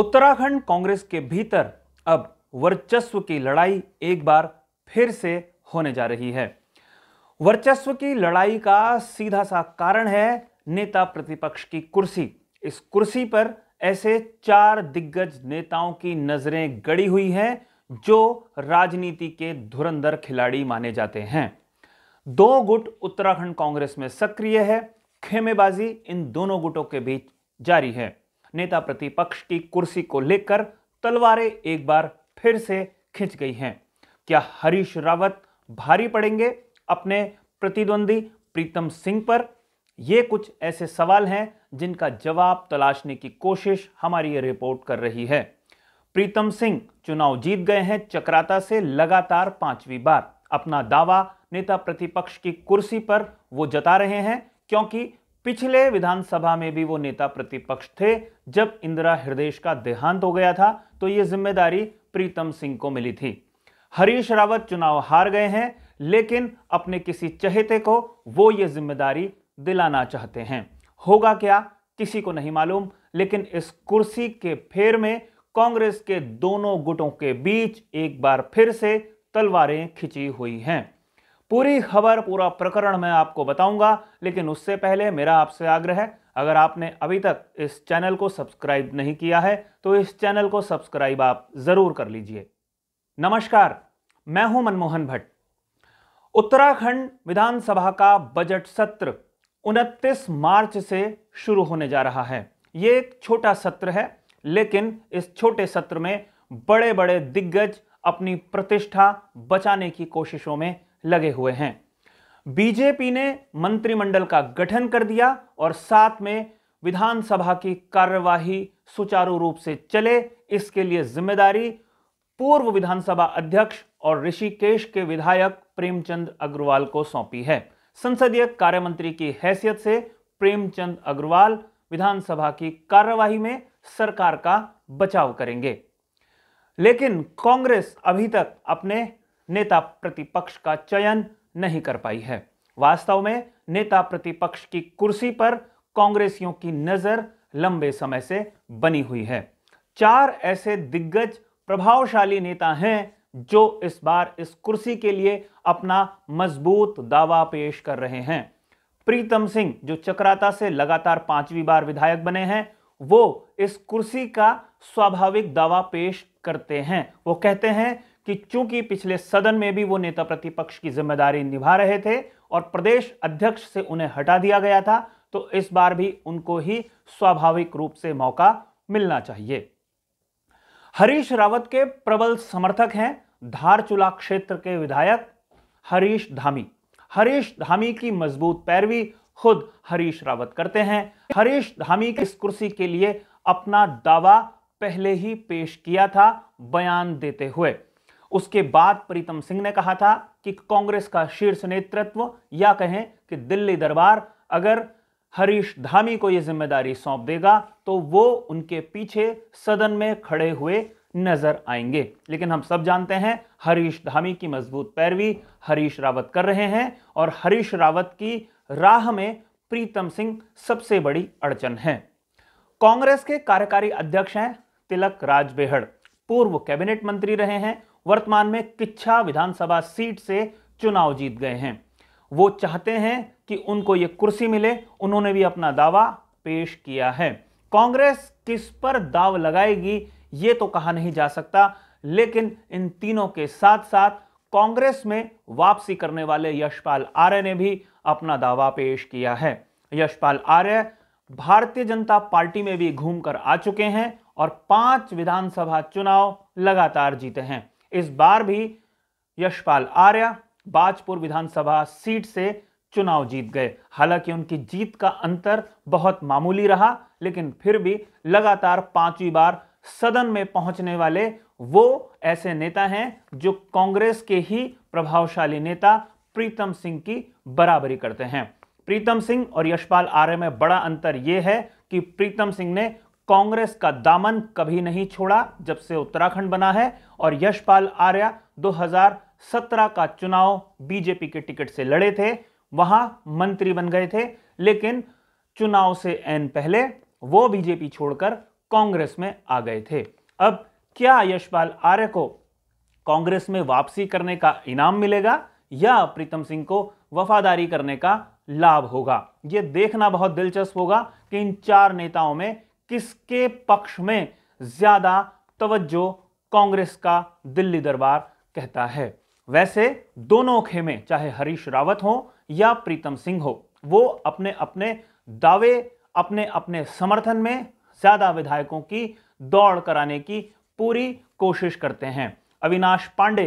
उत्तराखंड कांग्रेस के भीतर अब वर्चस्व की लड़ाई एक बार फिर से होने जा रही है वर्चस्व की लड़ाई का सीधा सा कारण है नेता प्रतिपक्ष की कुर्सी इस कुर्सी पर ऐसे चार दिग्गज नेताओं की नजरें गड़ी हुई हैं जो राजनीति के धुरंधर खिलाड़ी माने जाते हैं दो गुट उत्तराखंड कांग्रेस में सक्रिय है खेमेबाजी इन दोनों गुटों के बीच जारी है नेता प्रतिपक्ष की कुर्सी को लेकर तलवारें एक बार फिर से खिंच गई हैं क्या हरीश रावत भारी पड़ेंगे अपने प्रतिद्वंदी प्रीतम सिंह पर ये कुछ ऐसे सवाल हैं जिनका जवाब तलाशने की कोशिश हमारी ये रिपोर्ट कर रही है प्रीतम सिंह चुनाव जीत गए हैं चक्राता से लगातार पांचवी बार अपना दावा नेता प्रतिपक्ष की कुर्सी पर वो जता रहे हैं क्योंकि पिछले विधानसभा में भी वो नेता प्रतिपक्ष थे जब इंदिरा हृदय का देहांत हो गया था तो ये जिम्मेदारी प्रीतम सिंह को मिली थी हरीश रावत चुनाव हार गए हैं लेकिन अपने किसी चहेते को वो ये जिम्मेदारी दिलाना चाहते हैं होगा क्या किसी को नहीं मालूम लेकिन इस कुर्सी के फेर में कांग्रेस के दोनों गुटों के बीच एक बार फिर से तलवारें खिंची हुई हैं पूरी खबर पूरा प्रकरण मैं आपको बताऊंगा लेकिन उससे पहले मेरा आपसे आग्रह है अगर आपने अभी तक इस चैनल को सब्सक्राइब नहीं किया है तो इस चैनल को सब्सक्राइब आप ज़रूर कर लीजिए नमस्कार मैं हूं मनमोहन भट्ट उत्तराखंड विधानसभा का बजट सत्र 29 मार्च से शुरू होने जा रहा है ये एक छोटा सत्र है लेकिन इस छोटे सत्र में बड़े बड़े दिग्गज अपनी प्रतिष्ठा बचाने की कोशिशों में लगे हुए हैं बीजेपी ने मंत्रिमंडल का गठन कर दिया और साथ में विधानसभा की कार्यवाही सुचारू रूप से चले इसके लिए जिम्मेदारी पूर्व विधानसभा अध्यक्ष और ऋषिकेश के विधायक प्रेमचंद अग्रवाल को सौंपी है संसदीय कार्य मंत्री की हैसियत से प्रेमचंद अग्रवाल विधानसभा की कार्यवाही में सरकार का बचाव करेंगे लेकिन कांग्रेस अभी तक अपने नेता प्रतिपक्ष का चयन नहीं कर पाई है वास्तव में नेता प्रतिपक्ष की कुर्सी पर कांग्रेसियों की नजर लंबे समय से बनी हुई है चार ऐसे दिग्गज प्रभावशाली नेता हैं जो इस बार इस कुर्सी के लिए अपना मजबूत दावा पेश कर रहे हैं प्रीतम सिंह जो चक्राता से लगातार पांचवी बार विधायक बने हैं वो इस कुर्सी का स्वाभाविक दावा पेश करते हैं वो कहते हैं कि चूंकि पिछले सदन में भी वो नेता प्रतिपक्ष की जिम्मेदारी निभा रहे थे और प्रदेश अध्यक्ष से उन्हें हटा दिया गया था तो इस बार भी उनको ही स्वाभाविक रूप से मौका मिलना चाहिए हरीश रावत के प्रबल समर्थक हैं धारचूला क्षेत्र के विधायक हरीश धामी हरीश धामी की मजबूत पैरवी खुद हरीश रावत करते हैं हरीश धामी की इस कुर्सी के लिए अपना दावा पहले ही पेश किया था बयान देते हुए उसके बाद प्रीतम सिंह ने कहा था कि कांग्रेस का शीर्ष नेतृत्व या कहें कि दिल्ली दरबार अगर हरीश धामी को यह जिम्मेदारी सौंप देगा तो वो उनके पीछे सदन में खड़े हुए नजर आएंगे लेकिन हम सब जानते हैं हरीश धामी की मजबूत पैरवी हरीश रावत कर रहे हैं और हरीश रावत की राह में प्रीतम सिंह सबसे बड़ी अड़चन है कांग्रेस के कार्यकारी अध्यक्ष हैं तिलक राज बेहड़ पूर्व कैबिनेट मंत्री रहे हैं वर्तमान में किच्छा विधानसभा सीट से चुनाव जीत गए हैं वो चाहते हैं कि उनको ये कुर्सी मिले उन्होंने भी अपना दावा पेश किया है कांग्रेस किस पर दाव लगाएगी ये तो कहा नहीं जा सकता लेकिन इन तीनों के साथ साथ कांग्रेस में वापसी करने वाले यशपाल आर्य ने भी अपना दावा पेश किया है यशपाल आर्य भारतीय जनता पार्टी में भी घूमकर आ चुके हैं और पांच विधानसभा चुनाव लगातार जीते हैं इस बार भी यशपाल आर्य बाजपुर विधानसभा सीट से चुनाव जीत गए हालांकि उनकी जीत का अंतर बहुत मामूली रहा लेकिन फिर भी लगातार पांचवी बार सदन में पहुंचने वाले वो ऐसे नेता हैं जो कांग्रेस के ही प्रभावशाली नेता प्रीतम सिंह की बराबरी करते हैं प्रीतम सिंह और यशपाल आर्य में बड़ा अंतर यह है कि प्रीतम सिंह ने कांग्रेस का दामन कभी नहीं छोड़ा जब से उत्तराखंड बना है और यशपाल आर्या 2017 का चुनाव बीजेपी के टिकट से लड़े थे वहां मंत्री बन गए थे लेकिन चुनाव से एन पहले वो बीजेपी छोड़कर कांग्रेस में आ गए थे अब क्या यशपाल आर्य को कांग्रेस में वापसी करने का इनाम मिलेगा या प्रीतम सिंह को वफादारी करने का लाभ होगा यह देखना बहुत दिलचस्प होगा कि इन चार नेताओं में किसके पक्ष में ज्यादा तवज्जो कांग्रेस का दिल्ली दरबार कहता है वैसे दोनों खेमे चाहे हरीश रावत हो या प्रीतम सिंह हो वो अपने अपने दावे अपने अपने समर्थन में ज्यादा विधायकों की दौड़ कराने की पूरी कोशिश करते हैं अविनाश पांडे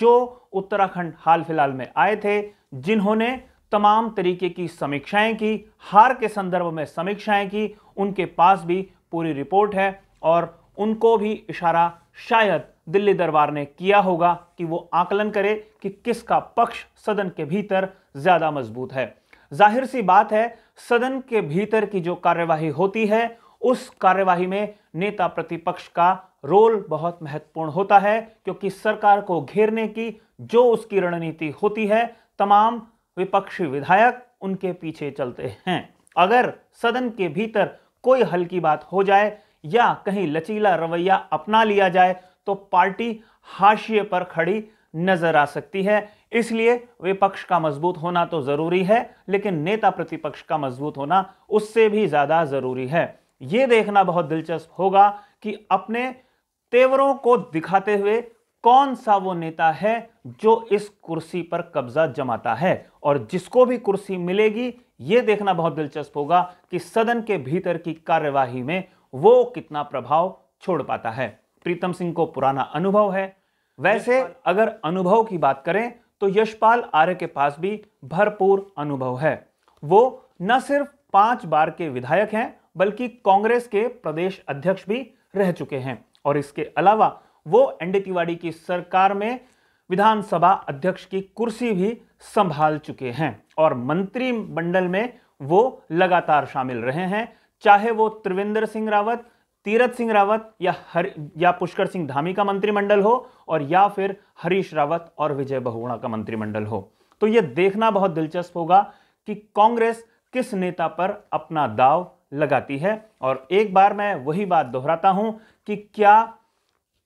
जो उत्तराखंड हाल फिलहाल में आए थे जिन्होंने तमाम तरीके की समीक्षाएं की हार के संदर्भ में समीक्षाएं की उनके पास भी पूरी रिपोर्ट है और उनको भी इशारा शायद दिल्ली दरबार ने किया होगा कि वो आकलन करे कि किसका पक्ष सदन के भीतर ज़्यादा मजबूत है जाहिर सी बात है सदन के भीतर की जो कार्यवाही होती है उस कार्यवाही में नेता प्रतिपक्ष का रोल बहुत महत्वपूर्ण होता है क्योंकि सरकार को घेरने की जो उसकी रणनीति होती है तमाम विपक्षी विधायक उनके पीछे चलते हैं अगर सदन के भीतर कोई हल्की बात हो जाए या कहीं लचीला रवैया अपना लिया जाए तो पार्टी हाशिए पर खड़ी नजर आ सकती है इसलिए विपक्ष का मजबूत होना तो जरूरी है लेकिन नेता प्रतिपक्ष का मजबूत होना उससे भी ज्यादा जरूरी है ये देखना बहुत दिलचस्प होगा कि अपने तेवरों को दिखाते हुए कौन सा वो नेता है जो इस कुर्सी पर कब्जा जमाता है और जिसको भी कुर्सी मिलेगी यह देखना बहुत दिलचस्प होगा कि सदन के भीतर की कार्यवाही में वो कितना प्रभाव छोड़ पाता है प्रीतम सिंह को पुराना अनुभव है वैसे अगर अनुभव की बात करें तो यशपाल आर्य के पास भी भरपूर अनुभव है वो न सिर्फ पांच बार के विधायक हैं बल्कि कांग्रेस के प्रदेश अध्यक्ष भी रह चुके हैं और इसके अलावा वो एनडी तिवारी की सरकार में विधानसभा अध्यक्ष की कुर्सी भी संभाल चुके हैं और मंत्रिमंडल में वो लगातार शामिल रहे हैं चाहे वो त्रिवेंद्र सिंह रावत तीरथ सिंह रावत या हर या पुष्कर सिंह धामी का मंत्रिमंडल हो और या फिर हरीश रावत और विजय बहुगुणा का मंत्रिमंडल हो तो ये देखना बहुत दिलचस्प होगा कि कांग्रेस किस नेता पर अपना दाव लगाती है और एक बार मैं वही बात दोहराता हूं कि क्या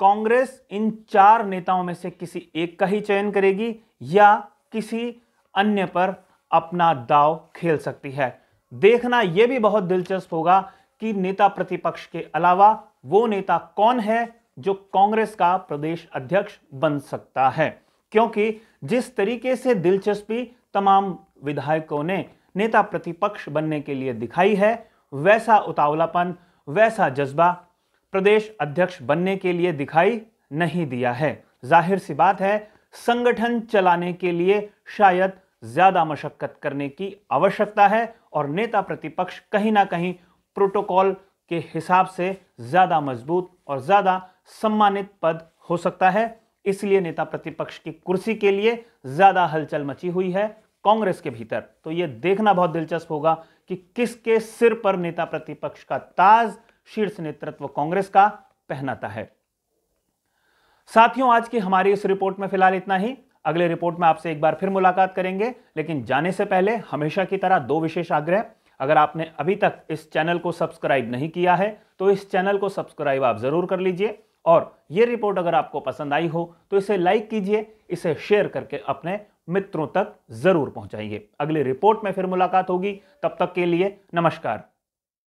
कांग्रेस इन चार नेताओं में से किसी एक का ही चयन करेगी या किसी अन्य पर अपना दाव खेल सकती है देखना यह भी बहुत दिलचस्प होगा कि नेता प्रतिपक्ष के अलावा वो नेता कौन है जो कांग्रेस का प्रदेश अध्यक्ष बन सकता है क्योंकि जिस तरीके से दिलचस्पी तमाम विधायकों ने नेता प्रतिपक्ष बनने के लिए दिखाई है वैसा उतावलापन वैसा जज्बा प्रदेश अध्यक्ष बनने के लिए दिखाई नहीं दिया है जाहिर सी बात है संगठन चलाने के लिए शायद ज्यादा मशक्कत करने की आवश्यकता है और नेता प्रतिपक्ष कहीं ना कहीं प्रोटोकॉल के हिसाब से ज्यादा मजबूत और ज्यादा सम्मानित पद हो सकता है इसलिए नेता प्रतिपक्ष की कुर्सी के लिए ज्यादा हलचल मची हुई है कांग्रेस के भीतर तो यह देखना बहुत दिलचस्प होगा कि किसके सिर पर नेता प्रतिपक्ष का ताज शीर्ष नेतृत्व कांग्रेस का पहनाता है साथियों आज की हमारी इस रिपोर्ट में फिलहाल इतना ही अगले रिपोर्ट में आपसे एक बार फिर मुलाकात करेंगे लेकिन जाने से पहले हमेशा की तरह दो विशेष आग्रह अगर आपने अभी तक इस चैनल को सब्सक्राइब नहीं किया है तो इस चैनल को सब्सक्राइब आप जरूर कर लीजिए और ये रिपोर्ट अगर आपको पसंद आई हो तो इसे लाइक कीजिए इसे शेयर करके अपने मित्रों तक जरूर पहुंचाइए अगली रिपोर्ट में फिर मुलाकात होगी तब तक के लिए नमस्कार